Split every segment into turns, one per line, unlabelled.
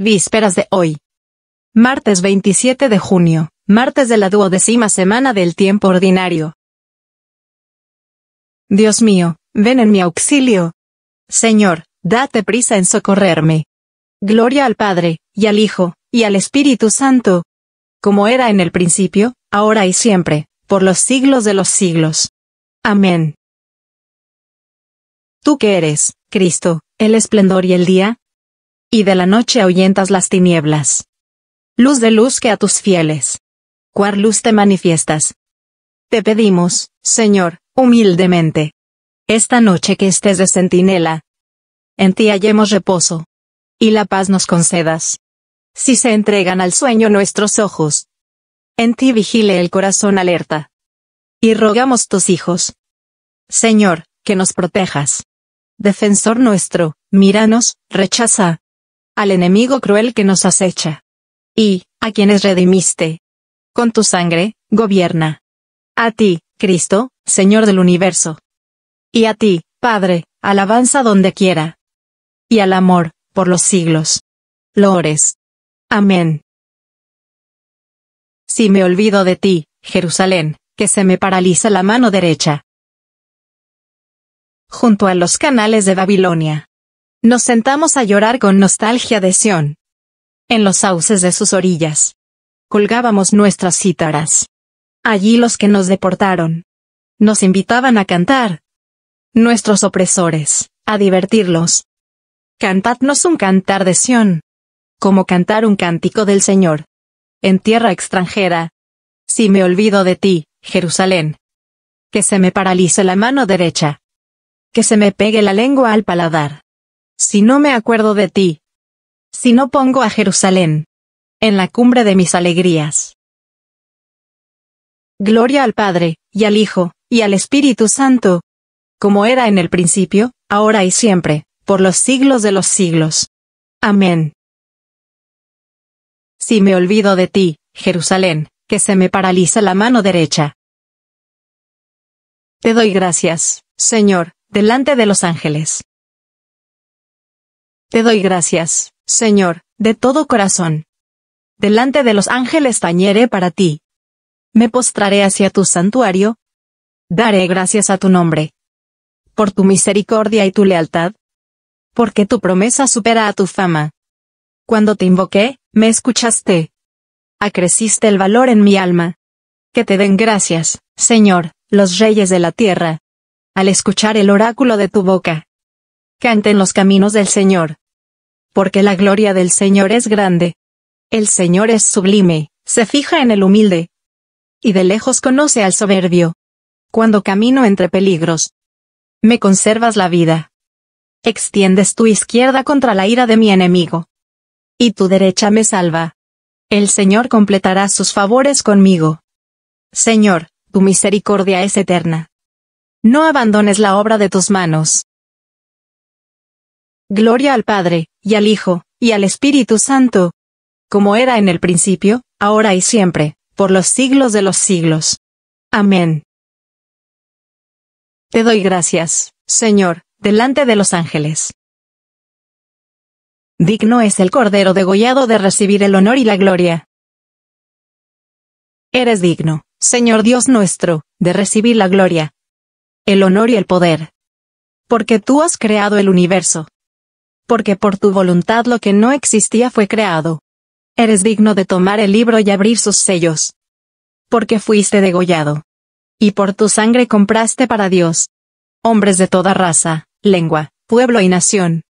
Vísperas de hoy. Martes 27 de junio, martes de la duodécima semana del tiempo ordinario. Dios mío, ven en mi auxilio. Señor, date prisa en socorrerme. Gloria al Padre, y al Hijo, y al Espíritu Santo. Como era en el principio, ahora y siempre, por los siglos de los siglos. Amén. Tú que eres, Cristo, el esplendor y el día, y de la noche ahuyentas las tinieblas. Luz de luz que a tus fieles. Cuar luz te manifiestas. Te pedimos, Señor, humildemente. Esta noche que estés de centinela. En ti hallemos reposo. Y la paz nos concedas. Si se entregan al sueño nuestros ojos. En ti vigile el corazón alerta. Y rogamos tus hijos. Señor, que nos protejas. Defensor nuestro, míranos, rechaza, al enemigo cruel que nos acecha. Y, a quienes redimiste. Con tu sangre, gobierna. A ti, Cristo, Señor del universo. Y a ti, Padre, alabanza donde quiera. Y al amor, por los siglos. Lores. Amén. Si me olvido de ti, Jerusalén, que se me paraliza la mano derecha. Junto a los canales de Babilonia. Nos sentamos a llorar con nostalgia de Sion. En los sauces de sus orillas. Colgábamos nuestras cítaras. Allí los que nos deportaron. Nos invitaban a cantar. Nuestros opresores, a divertirlos. Cantadnos un cantar de Sion. Como cantar un cántico del Señor. En tierra extranjera. Si me olvido de ti, Jerusalén. Que se me paralice la mano derecha. Que se me pegue la lengua al paladar si no me acuerdo de ti. Si no pongo a Jerusalén. En la cumbre de mis alegrías. Gloria al Padre, y al Hijo, y al Espíritu Santo. Como era en el principio, ahora y siempre, por los siglos de los siglos. Amén. Si me olvido de ti, Jerusalén, que se me paraliza la mano derecha. Te doy gracias, Señor, delante de los ángeles. Te doy gracias, Señor, de todo corazón. Delante de los ángeles tañeré para ti. Me postraré hacia tu santuario. Daré gracias a tu nombre. Por tu misericordia y tu lealtad. Porque tu promesa supera a tu fama. Cuando te invoqué, me escuchaste. Acreciste el valor en mi alma. Que te den gracias, Señor, los reyes de la tierra. Al escuchar el oráculo de tu boca. Canten los caminos del Señor. Porque la gloria del Señor es grande. El Señor es sublime, se fija en el humilde. Y de lejos conoce al soberbio. Cuando camino entre peligros. Me conservas la vida. Extiendes tu izquierda contra la ira de mi enemigo. Y tu derecha me salva. El Señor completará sus favores conmigo. Señor, tu misericordia es eterna. No abandones la obra de tus manos. Gloria al Padre, y al Hijo, y al Espíritu Santo, como era en el principio, ahora y siempre, por los siglos de los siglos. Amén. Te doy gracias, Señor, delante de los ángeles. Digno es el Cordero degollado de recibir el honor y la gloria. Eres digno, Señor Dios nuestro, de recibir la gloria, el honor y el poder. Porque tú has creado el universo, porque por tu voluntad lo que no existía fue creado. Eres digno de tomar el libro y abrir sus sellos. Porque fuiste degollado. Y por tu sangre compraste para Dios. Hombres de toda raza, lengua, pueblo y nación.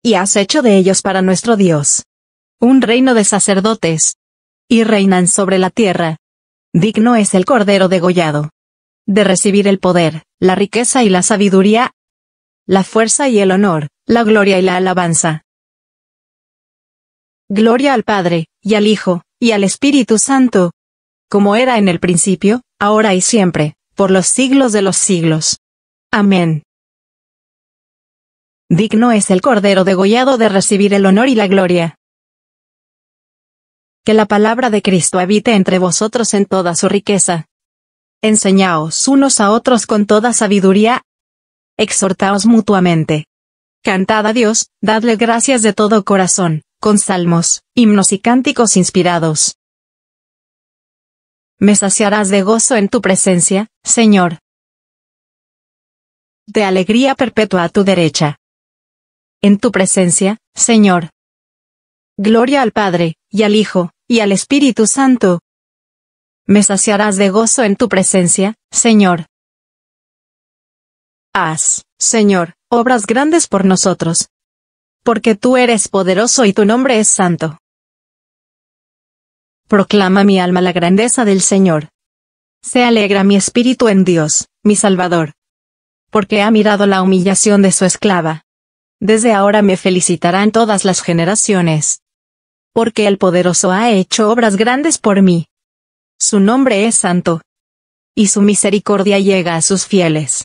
Y has hecho de ellos para nuestro Dios. Un reino de sacerdotes. Y reinan sobre la tierra. Digno es el Cordero degollado. De recibir el poder, la riqueza y la sabiduría. La fuerza y el honor la gloria y la alabanza. Gloria al Padre, y al Hijo, y al Espíritu Santo, como era en el principio, ahora y siempre, por los siglos de los siglos. Amén. Digno es el Cordero degollado de recibir el honor y la gloria. Que la palabra de Cristo habite entre vosotros en toda su riqueza. Enseñaos unos a otros con toda sabiduría. Exhortaos mutuamente Cantad a Dios, dadle gracias de todo corazón, con salmos, himnos y cánticos inspirados. Me saciarás de gozo en tu presencia, Señor. De alegría perpetua a tu derecha. En tu presencia, Señor. Gloria al Padre, y al Hijo, y al Espíritu Santo. Me saciarás de gozo en tu presencia, Señor. Haz, Señor, obras grandes por nosotros. Porque tú eres poderoso y tu nombre es santo. Proclama mi alma la grandeza del Señor. Se alegra mi espíritu en Dios, mi Salvador. Porque ha mirado la humillación de su esclava. Desde ahora me felicitarán todas las generaciones. Porque el poderoso ha hecho obras grandes por mí. Su nombre es santo. Y su misericordia llega a sus fieles.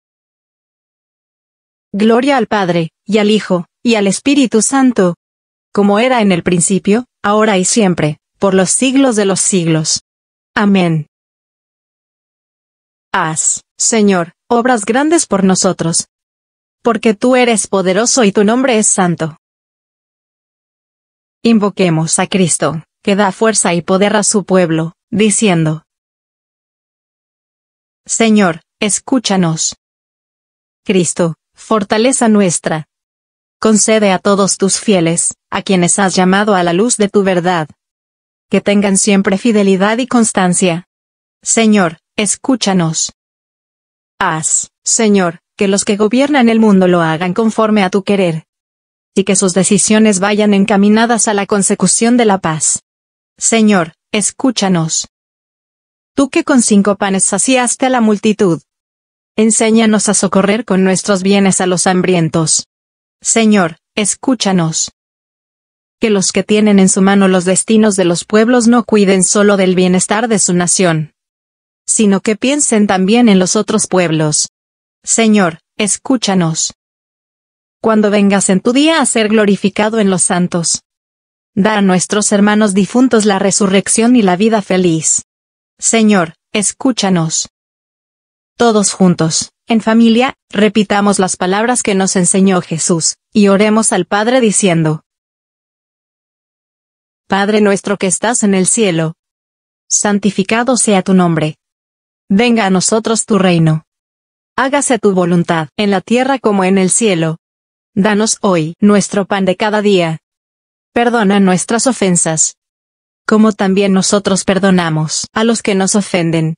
Gloria al Padre, y al Hijo, y al Espíritu Santo, como era en el principio, ahora y siempre, por los siglos de los siglos. Amén. Haz, Señor, obras grandes por nosotros. Porque tú eres poderoso y tu nombre es santo. Invoquemos a Cristo, que da fuerza y poder a su pueblo, diciendo, Señor, escúchanos. Cristo, fortaleza nuestra. Concede a todos tus fieles, a quienes has llamado a la luz de tu verdad, que tengan siempre fidelidad y constancia. Señor, escúchanos. Haz, Señor, que los que gobiernan el mundo lo hagan conforme a tu querer, y que sus decisiones vayan encaminadas a la consecución de la paz. Señor, escúchanos. Tú que con cinco panes saciaste a la multitud, enséñanos a socorrer con nuestros bienes a los hambrientos. Señor, escúchanos. Que los que tienen en su mano los destinos de los pueblos no cuiden solo del bienestar de su nación, sino que piensen también en los otros pueblos. Señor, escúchanos. Cuando vengas en tu día a ser glorificado en los santos. Da a nuestros hermanos difuntos la resurrección y la vida feliz. Señor, escúchanos. Todos juntos, en familia, repitamos las palabras que nos enseñó Jesús, y oremos al Padre diciendo, Padre nuestro que estás en el cielo, santificado sea tu nombre. Venga a nosotros tu reino. Hágase tu voluntad, en la tierra como en el cielo. Danos hoy nuestro pan de cada día. Perdona nuestras ofensas, como también nosotros perdonamos a los que nos ofenden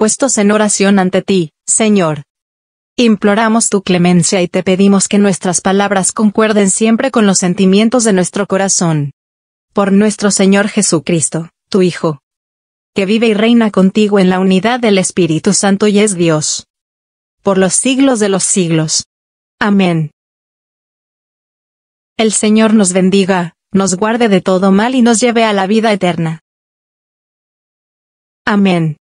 puestos en oración ante ti, Señor. Imploramos tu clemencia y te pedimos que nuestras palabras concuerden siempre con los sentimientos de nuestro corazón. Por nuestro Señor Jesucristo, tu Hijo, que vive y reina contigo en la unidad del Espíritu Santo y es Dios. Por los siglos de los siglos. Amén. El Señor nos bendiga, nos guarde de todo mal y nos lleve a la vida eterna. Amén.